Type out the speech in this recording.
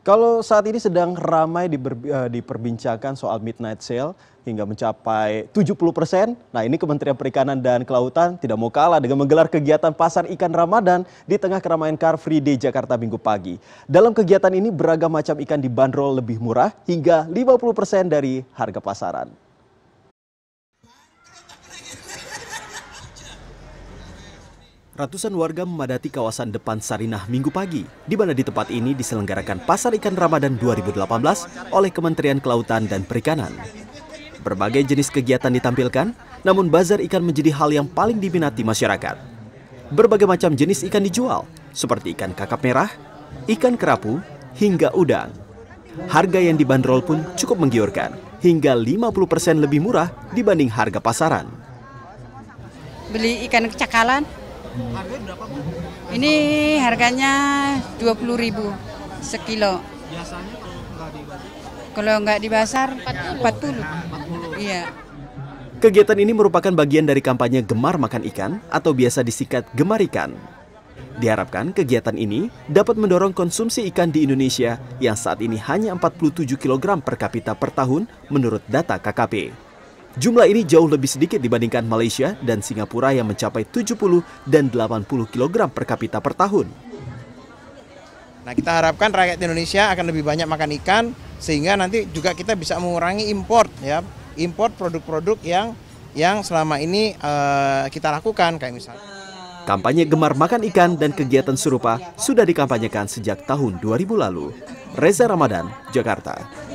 Kalau saat ini sedang ramai diber, eh, diperbincangkan soal midnight sale hingga mencapai 70 persen. Nah ini Kementerian Perikanan dan Kelautan tidak mau kalah dengan menggelar kegiatan pasar ikan Ramadan di tengah keramaian Car Free Day Jakarta minggu pagi. Dalam kegiatan ini beragam macam ikan dibanderol lebih murah hingga 50 persen dari harga pasaran. Ratusan warga memadati kawasan depan Sarinah minggu pagi, di mana di tempat ini diselenggarakan Pasar Ikan Ramadan 2018 oleh Kementerian Kelautan dan Perikanan. Berbagai jenis kegiatan ditampilkan, namun bazar ikan menjadi hal yang paling diminati masyarakat. Berbagai macam jenis ikan dijual, seperti ikan kakap merah, ikan kerapu, hingga udang. Harga yang dibanderol pun cukup menggiurkan, hingga 50% lebih murah dibanding harga pasaran. Beli ikan cakalan. Harganya berapa Bu? Ini harganya 20.000 sekilo. Biasanya kalau nggak di pasar? Kalau nggak di pasar 40. 40. Iya. Kegiatan ini merupakan bagian dari kampanye Gemar Makan Ikan atau biasa disikat Gemar Ikan. Diharapkan kegiatan ini dapat mendorong konsumsi ikan di Indonesia yang saat ini hanya 47 kg per kapita per tahun menurut data KKP. Jumlah ini jauh lebih sedikit dibandingkan Malaysia dan Singapura yang mencapai 70 dan 80 kg per kapita per tahun. Nah, kita harapkan rakyat Indonesia akan lebih banyak makan ikan sehingga nanti juga kita bisa mengurangi import ya, import produk-produk yang yang selama ini uh, kita lakukan kayak misalnya Kampanye gemar makan ikan dan kegiatan serupa sudah dikampanyekan sejak tahun 2000 lalu. Reza Ramadan, Jakarta.